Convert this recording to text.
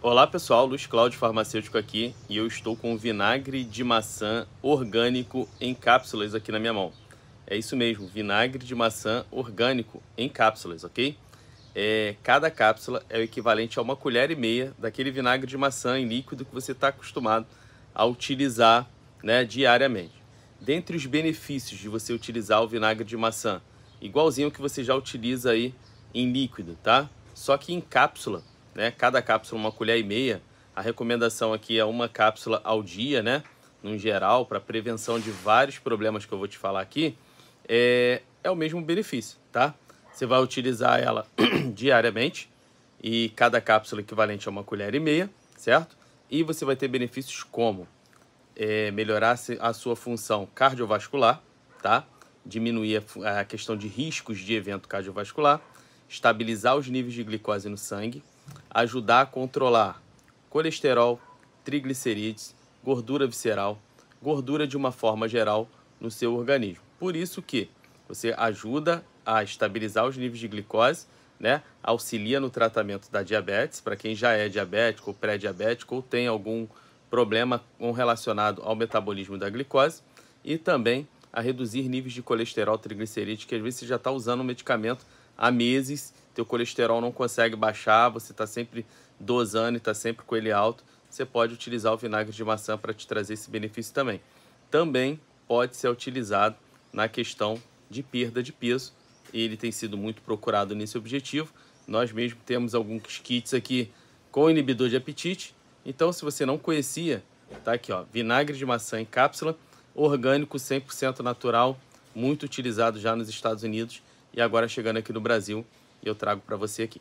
Olá pessoal, Luiz Cláudio Farmacêutico aqui e eu estou com vinagre de maçã orgânico em cápsulas aqui na minha mão. É isso mesmo, vinagre de maçã orgânico em cápsulas, ok? É, cada cápsula é o equivalente a uma colher e meia daquele vinagre de maçã em líquido que você está acostumado a utilizar né, diariamente. Dentre os benefícios de você utilizar o vinagre de maçã, igualzinho que você já utiliza aí em líquido, tá? Só que em cápsula né? Cada cápsula uma colher e meia. A recomendação aqui é uma cápsula ao dia, né? No geral, para prevenção de vários problemas que eu vou te falar aqui, é, é o mesmo benefício, tá? Você vai utilizar ela diariamente e cada cápsula equivalente a uma colher e meia, certo? E você vai ter benefícios como é, melhorar a sua função cardiovascular, tá? Diminuir a, a questão de riscos de evento cardiovascular, estabilizar os níveis de glicose no sangue, ajudar a controlar colesterol, triglicerídeos, gordura visceral, gordura de uma forma geral no seu organismo. Por isso que você ajuda a estabilizar os níveis de glicose, né? Auxilia no tratamento da diabetes para quem já é diabético, pré-diabético ou tem algum problema relacionado ao metabolismo da glicose e também a reduzir níveis de colesterol, triglicerídeos, que às vezes você já está usando um medicamento há meses teu colesterol não consegue baixar, você está sempre dosando e está sempre com ele alto, você pode utilizar o vinagre de maçã para te trazer esse benefício também. Também pode ser utilizado na questão de perda de peso, ele tem sido muito procurado nesse objetivo. Nós mesmo temos alguns kits aqui com inibidor de apetite. Então, se você não conhecia, tá aqui, ó, vinagre de maçã em cápsula, orgânico 100% natural, muito utilizado já nos Estados Unidos e agora chegando aqui no Brasil eu trago para você aqui.